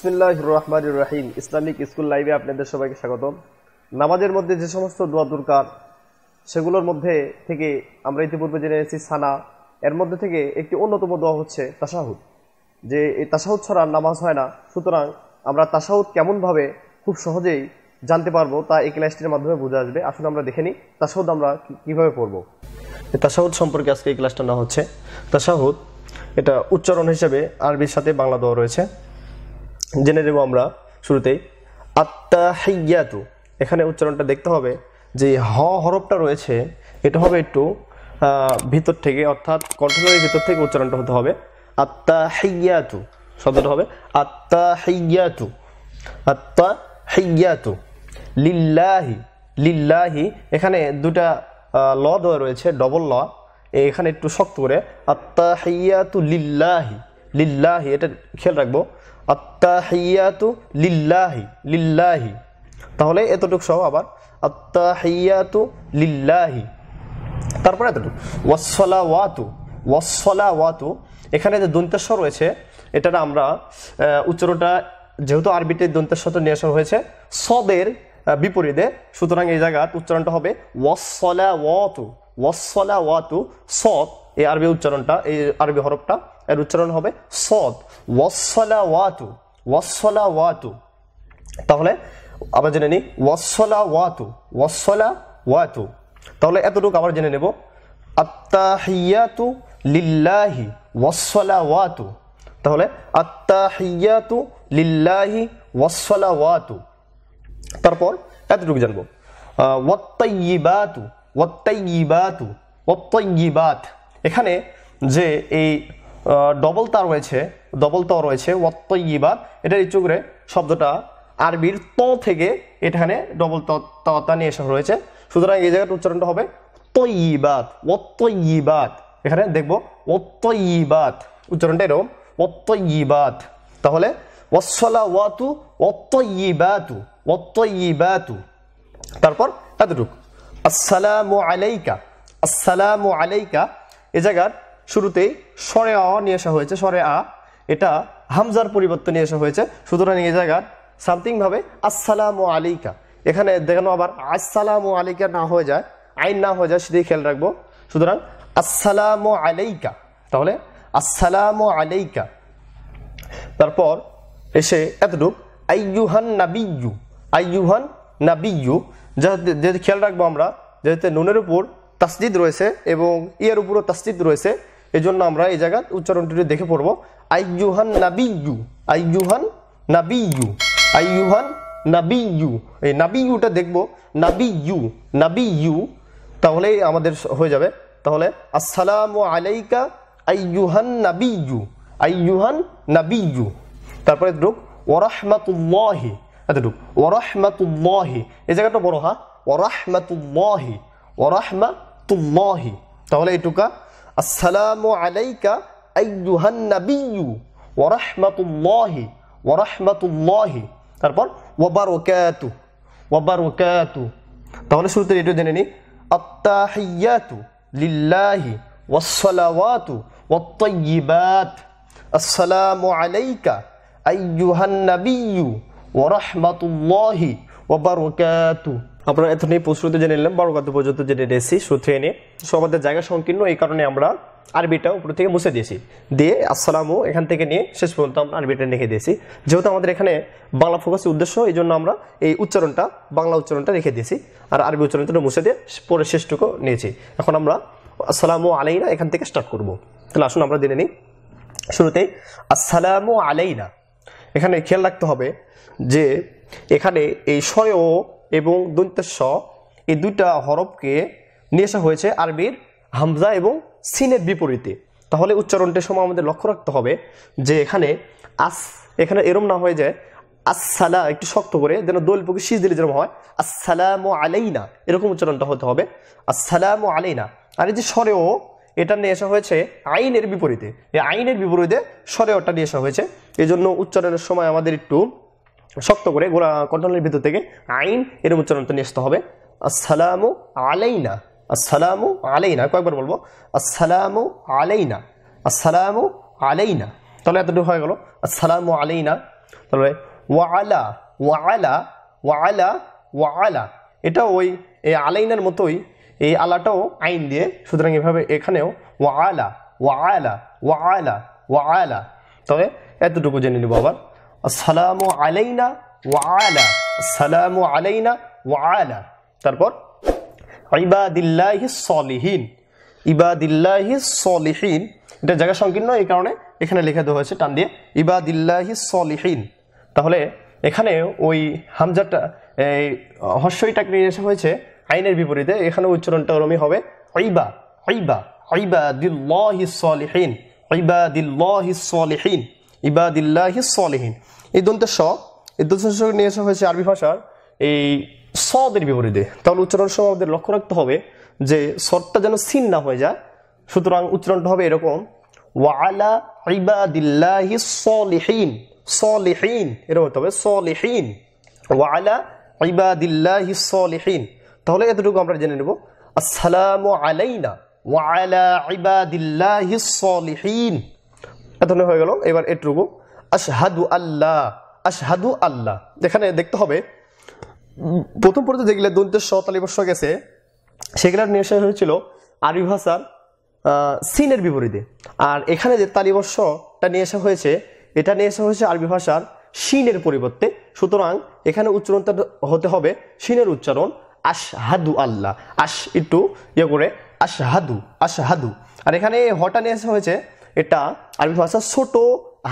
বিসমিল্লাহ রহমান রাহিম Islamic school লাইভে আপনাদের সবাইকে স্বাগতম নামাজের মধ্যে যে সমস্ত দোয়া দরকার সেগুলোর মধ্যে থেকে আমরা ইতিপূর্বে জেনে এসেছি সানা এর মধ্যে থেকে একটি অন্যতম দোয়া হচ্ছে তাসাহুদ যে এই তাসাহুদ ছাড়া নামাজ হয় না সুতরাং আমরা তাসাহুদ কেমনভাবে খুব সহজেই জানতে পারবো তা এই ক্লাসটির মাধ্যমে বোঝা আসবে আসলে আমরা দেখে নিই তাসাহুদ আমরা কীভাবে পড়বো তাসাহুদ সম্পর্কে আজকে এই ক্লাসটা নেওয়া হচ্ছে তাসাহুদ এটা উচ্চারণ হিসেবে আরবির সাথে বাংলা দোয়া রয়েছে জেনে নেব আমরা শুরুতেই আত্মাহিয়াতু এখানে উচ্চারণটা দেখতে হবে যে হ হরফটা রয়েছে এটা হবে একটু ভিতর থেকে অর্থাৎ কন্ঠের ভিতর থেকে উচ্চারণটা হতে হবে আত্মাহিয়াতু শব্দটা হবে আত্মাহিয়াতু আত্মাহিয়াতু লিল্লাহি লিল্লাহি এখানে দুটা ল দেওয়া রয়েছে ডবল ল এখানে একটু শক্ত করে আত্মাহিয়াতু লিল্লাহি লিল্লাহি এটা খেয়াল রাখবো আত্মাহিয়াতু লিল্লাহি লিল্লাহি তাহলে এতটুক সহ আবার আত্মাহিয়াতু লিল্লাহি তারপরে এতটুকু ওয়াসলা ওয়াতু ওয়াসলা ওয়াতু এখানে যে দন্তেশ্বর রয়েছে এটা আমরা উচ্চারণটা যেহেতু আরবিতে তো নিয়ে আসা হয়েছে সদের বিপরীতে সুতরাং এই জায়গার উচ্চারণটা হবে ওয়াসলা ওয়াতু ওয়াসলা ওয়াতু সদ এই আরবি উচ্চারণটা এই আরবি হরফটা এর উচ্চারণ হবে সদ ওয়াসলা ওয়াতু ওয়াসলা ওয়াতু তাহলে আমরা জেনে নিই ওয়াসলা ওয়াতু ওয়াসলা ওয়াতু তাহলে এতটুকু আবার জেনে নেব আত্তাহিয়াতু লিল্লাহি ওয়াসলা ওয়াতু তাহলে আত্তাহিয়াতু লিল্লাহি ওয়াসলা ওয়াতু তারপর এতটুকু জানবো ওয়াত্তাইবাতু ওয়াত্তাইবাতু ওয়াত্তাইবাত এখানে যে এই ডবল তা রয়েছে ডবল ত রয়েছে ওয়ত্তইবাদ এটার ইচ্ছুকরে শব্দটা আরবির ত থেকে এখানে ডবল তা নিয়ে এসে রয়েছে সুতরাং এই জায়গাটা উচ্চারণটা হবে তৈবাদ ওত্তইবাদ এখানে দেখবো ওত্তইবাদ উচ্চারণটা এরকম ওত্তইবাদ তাহলে ওসলা ওয়াতু ওত্তইবাতু ওত্তইবাতু তারপর এতটুক আসসালামু আলাইকা আসসালামু আলাইকা এ জায়গার শুরুতেই সরে আ নিয়ে আসা হয়েছে সরে আ এটা হামজার পরিবর্তন নিয়ে আসা হয়েছে সুতরাং এই জায়গার সামথিংভাবে ও আলিকা এখানে দেখানো আবার ও আলিকা না হয়ে যায় আইন না হয়ে যায় সেটাই খেয়াল রাখবো সুতরাং ও আলাইকা তাহলে ও আলাইকা তারপর এসে এতটুক আইয়ুহান নাবিয়ু আইয়ুহান নাবিয়ু যাতে যেহেতু খেয়াল রাখবো আমরা যেহেতু নুনের উপর তাসজিদ রয়েছে এবং ইয়ের উপরও তাসজিদ রয়েছে এজন্য আমরা এই জায়গা উচ্চারণটি দেখে পড়ব আইজুহান নাবিউ আইজুহান নাবিউ আইয়ুহান নাবিউ এই নাবিউটা দেখব নাবিউ নাবিউ তাহলেই আমাদের হয়ে যাবে তাহলে আসসালাম আলাইকা আই নাবিউ আইয়ুহান নাবিউ তারপরে ঢুক ওরাহমাতুল্লাহি আচ্ছা ঢুক ওরাহমাতুল্লাহি এই জায়গাটা বড় হা হ্যাঁ? ওরাহমাতুল্লাহি ওরাহমাতুল্লাহি তাহলে এটুকা আসসালামু আলাইকা আইয়ুহান নাবিয়্যু ওয়া রাহমাতুল্লাহি ওয়া রাহমাতুল্লাহি তারপর ওয়া বারাকাতু ওয়া বারাকাতু তাহলে শুরুতে এটা জেনে নি আত্তাহিয়াতু লিল্লাহি ওয়াসসালাওয়াতু ওয়াত-তাইয়্যিবাত আসসালামু আলাইকা আইয়ুহান নাবিয়্যু ওয়া রাহমাতুল্লাহি ও বারকাতু আমরা এতক্ষণ এই প্রশ্নতে জেনে নিলাম বারকাতু পর্যন্ত জেনে নিয়েছি সূত্রে এনে সবাদের জায়গা সংকীর্ণ এই কারণে আমরা আরবিটা উপর থেকে মুছে দিয়েছি দিয়ে আসসালামু এখান থেকে নিয়ে শেষ পর্যন্ত আমরা আরবিটা রেখে দিয়েছি যেহেতু আমাদের এখানে বাংলা ফোকাসের উদ্দেশ্য এই জন্য আমরা এই উচ্চারণটা বাংলা উচ্চারণটা রেখে দিয়েছি আর আরবি উচ্চারণটা মুছে দিয়ে পরে শেষটুকু নিয়েছি এখন আমরা আসসালামু না এখান থেকে স্টার্ট করব তাহলে আসুন আমরা জেনে নিই শুরুতেই আসসালামু না এখানে খেয়াল রাখতে হবে যে এখানে এই স্বয় এবং দন্ত এই দুইটা হরফকে নিয়ে আসা হয়েছে আরবির হামজা এবং সিনের বিপরীতে তাহলে উচ্চারণটির সময় আমাদের লক্ষ্য রাখতে হবে যে এখানে আস এখানে এরম না হয়ে যায় আসসালা একটু শক্ত করে যেন দোল পুকে শীষ দিলে যেরকম হয় আসসালাম আলাইনা এরকম উচ্চারণটা হতে হবে আসসালাম আলাইনা আর এই যে স্বরেও এটা নিয়ে আসা হয়েছে আইনের বিপরীতে এই আইনের বিপরীতে স্বরেওটা নিয়ে আসা হয়েছে এই জন্য উচ্চারণের সময় আমাদের একটু শক্ত করে গোড়া কন্ট্রোলের ভিতর থেকে আইন এর তো নিয়ে আসতে হবে আসসালামু আলাইনা আসসালামু আলাইনা কয়েকবার বলবো আসসালামু আলাইনা আসসালামু আলাইনা তাহলে এতটুকু হয়ে গেল আসসালামু আলাইনা তারপরে ওয়ালা ওয়ালা ওয়ালা ওয়ালা এটা ওই এই আলাইনার মতোই এই আলাটাও আইন দিয়ে সুতরাং এভাবে এখানেও ওয়ালা ওয়ালা ওয়ালা ওয়ালা তবে এতটুকু জেনে নিব আবার আসসালামু আলাইনা ওয়ালা আলা আসসালামু আলাইনা ওয়ালা আলা তারপর ইবাদিল্লাহি সলিহীন ইবাদিল্লাহি সলিহীন এটা জায়গা সংকীর্ণ এই কারণে এখানে লেখা দেওয়া হয়েছে টান দিয়ে ইবাদিল্লাহি সলিহীন তাহলে এখানে ওই হামজাটা এই হস্যইটাকে নিয়ে এসে হয়েছে আইনের বিপরীতে এখানে উচ্চারণটা ওরমই হবে ঐবা ঐবা ঐবা দিল্লাহি সলিহীন ঐবা দিল্লাহি সলিহীন ইবাদিল্লাহি সলেহীন এই দন্ত স এই দন্ত নিয়ে আসা হয়েছে আরবি ভাষার এই সদের বিপরীতে তাহলে উচ্চারণ সময় আমাদের লক্ষ্য রাখতে হবে যে সরটা যেন সিন না হয়ে যায় সুতরাং উচ্চারণটা হবে এরকম ওয়ালা ইবাদিল্লাহি সলিহীন সলিহীন এরকম হতে হবে সলিহীন ওয়ালা ইবাদিল্লাহি সলিহীন তাহলে এতটুকু আমরা জেনে নেব আসসালামু আলাইনা ওয়ালা ইবাদিল্লাহি সলিহীন এতনে হয়ে গেল এবার এটুকু আশহাদু আল্লাহ আশহাদু আল্লাহ এখানে দেখতে হবে প্রথম পর্যন্ত দেখলে দন্ত সতালি বর্ষ গেছে সেগুলোর নির্দেশ হয়েছিল আরবি ভাষার সিনের বিপরীতে আর এখানে যে তালিবর্ষটা নিয়ে আসা হয়েছে এটা নিয়ে আসা হয়েছে আরবি ভাষার সিনের পরিবর্তে সুতরাং এখানে উচ্চারণটা হতে হবে সিনের উচ্চারণ আশহাদু আল্লাহ আশ একটু ইয়ে করে আশহাদু আশহাদু আর এখানে হটা নিয়ে আসা হয়েছে এটা আরবি ভাষা ছোট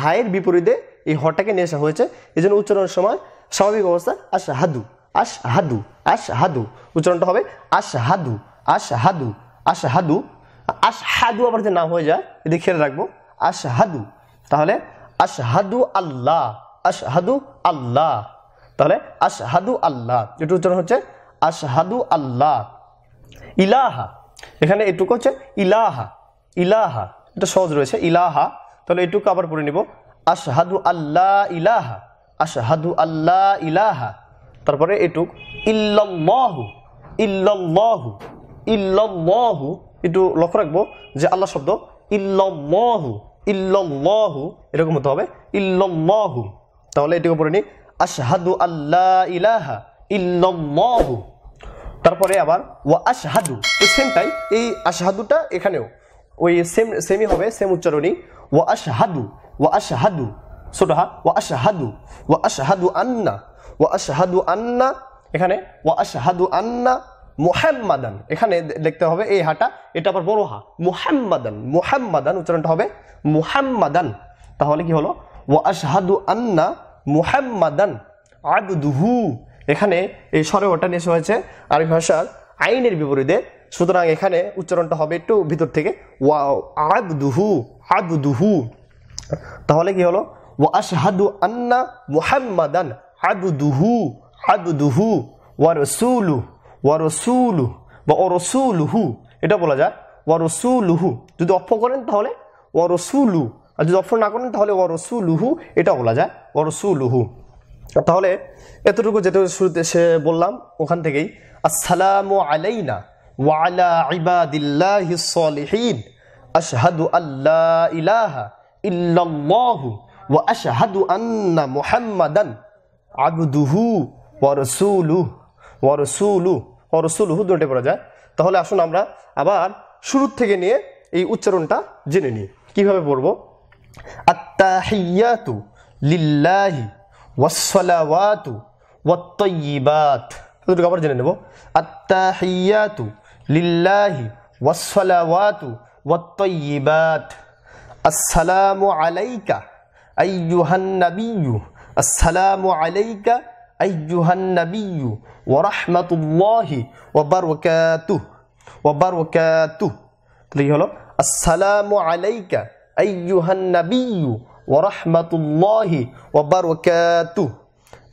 হায়ের বিপরীতে এই হটাকে নিয়ে আসা হয়েছে এই জন্য উচ্চারণের সময় স্বাভাবিক অবস্থা আশ হাদু আশ হাদু আশ হাদু উচ্চারণটা হবে আশ হাদু আশ হাদু আশ হাদু আশ হাদু আবার যদি না হয়ে যায় এটি খেয়াল রাখবো আশ হাদু তাহলে আশ হাদু আল্লাহ আশ হাদু আল্লাহ তাহলে আশ হাদু আল্লাহ যেটা উচ্চারণ হচ্ছে আশ হাদু আল্লাহ ইলাহা এখানে এটুকু হচ্ছে ইলাহা ইলাহা এটা সহজ রয়েছে ইলাহা তাহলে এটুকু আবার পড়ে নিব আশহাদু আল্লাহ ইলাহা আশহাদু আল্লাহ ইলাহা তারপরে এটুক ইহু ইহু ইহু একটু লক্ষ্য রাখবো যে আল্লাহ শব্দ ইহু ইহু এরকম হতে হবে ইহু তাহলে এটুকু পড়ে নি আশহাদু আল্লাহ ইলাহা ইহু তারপরে আবার ও আশহাদু এই টাই এই আশহাদুটা এখানেও ওই সেম সেমই হবে সেম উচ্চারণই ও আশহাদু ও আশহাদু ছোট হা ও আশহাদু ও আশহাদু আন্না ও আশহাদু আন্না এখানে ও আশহাদু আন্না মোহাম্মাদান এখানে দেখতে হবে এই হাটা এটা আবার বড় হা মোহাম্মাদান মোহাম্মাদান উচ্চারণটা হবে মোহাম্মাদান তাহলে কি হলো ওয়া আশহাদু আন্না মোহাম্মাদান আগদুহু এখানে এই সরে ওটা নিয়ে হয়েছে আরবি ভাষার আইনের বিপরীতে সুতরাং এখানে উচ্চারণটা হবে একটু ভিতর থেকে ওয়া আবদুহু আবদুহু তাহলে কি হলো ওয়া আশহাদু আন্না মুহাম্মাদান আবদুহু আবদুহু ওয়া রসুলু ওয়া রসুলু বা ও এটা বলা যায় ওয়া রসুলহু যদি অফ করেন তাহলে ওয়া রসুলু আর যদি অফ না করেন তাহলে ওয়া রসুলহু এটা বলা যায় ওয়া রসুলহু তাহলে এতটুকু যেটা শুরুতে সে বললাম ওখান থেকেই আসসালামু আলাইনা ওয়ালা ইবাদিল্লাহি সলিহীন আশহাদু আল্লাহ ইলাহা ইল্লাল্লাহু ওয়া আশহাদু আন্না মুহাম্মাদান আবদুহু ওয়া রাসূলুহু ওয়া রাসূলুহু ওয়া রাসূলুহু পড়া যায় তাহলে আসুন আমরা আবার শুরুর থেকে নিয়ে এই উচ্চারণটা জেনে নিই কিভাবে পড়ব আত্তাহিয়াতু লিল্লাহি ওয়াসসালাওয়াতু ওয়াত তাইয়্যিবাত দুটো আবার জেনে নেব আত্তাহিয়াতু لله والصلوات والطيبات السلام عليك أيها النبي السلام عليك أيها النبي ورحمة الله وبركاته وبركاته السلام عليك أيها النبي ورحمة الله وبركاته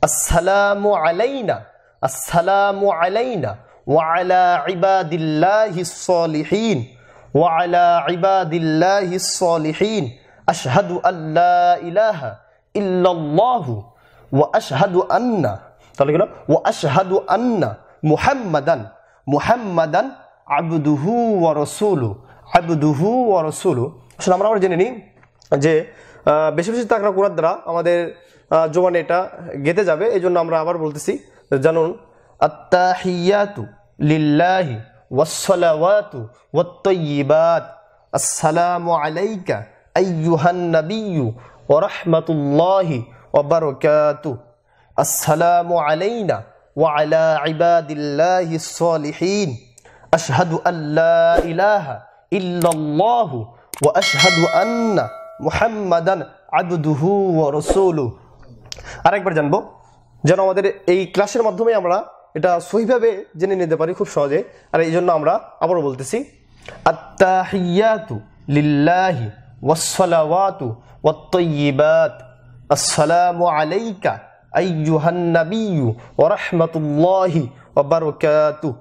السلام علينا السلام علينا ওয়ালা ইবাদিল্লাহ সলিহীন ওয়ালা ইবাদিল্লাহ সলিহীন আশহাদু আল্লাহ ইলাহা ইল্লাল্লাহু ওয়া আশহাদু আন্না তাহলে গেল ওয়া আশহাদু আন্না মুহাম্মাদান মুহাম্মাদান আবদুহু ওয়া রাসূলু আবদুহু ওয়া রাসূলু আসলে আমরা আবার জেনে নিই যে বেশি বেশি তাকরা করার দ্বারা আমাদের জোয়ান এটা গেতে যাবে এই জন্য আমরা আবার বলতেছি জানুন আত্তাহিয়াতু লিল্লাহি ওয়াসসালাওয়াতু ওয়াত্তাইয়িবাত আসসালামু আলাইকা আইয়ুহান নাবিয়্যু ওয়া রাহমাতুল্লাহি ওয়া বারাকাতু আসসালামু আলাইনা ওয়া আলা ইবাদিল্লাহিস সলিহিন আশহাদু আল্লা ইলাহা ইল্লাল্লাহু ওয়া আশহাদু আন্না মুহাম্মাদান আবদুহু ওয়া রাসূলুহু আরেকবার জানবো যেন আমাদের এই ক্লাসের মাধ্যমে আমরা এটা সহিভাবে জেনে নিতে পারি খুব সহজে আর এই জন্য আমরা আবারও বলতেছি আত্তাহিয়াতু লিল্লাহি ওয়াসসালাওয়াতু ওয়াত্তাইয়িবাত আসসালামু আলাইকা আইয়ুহান নাবিয়্যু ওয়া রাহমাতুল্লাহি ওয়া বারাকাতুহু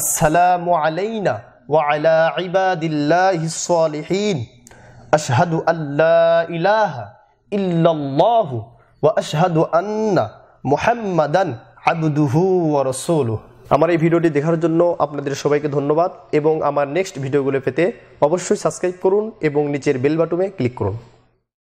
আসসালামু আলাইনা ওয়া আলা ইবাদিল্লাহিস সালিহিন আশহাদু আল্লা ইলাহা ইল্লাল্লাহু ওয়া আশহাদু আন্না মুহাম্মাদান আমার এই ভিডিওটি দেখার জন্য আপনাদের সবাইকে ধন্যবাদ এবং আমার নেক্সট ভিডিওগুলো পেতে অবশ্যই সাবস্ক্রাইব করুন এবং নিচের বেল বাটনে ক্লিক করুন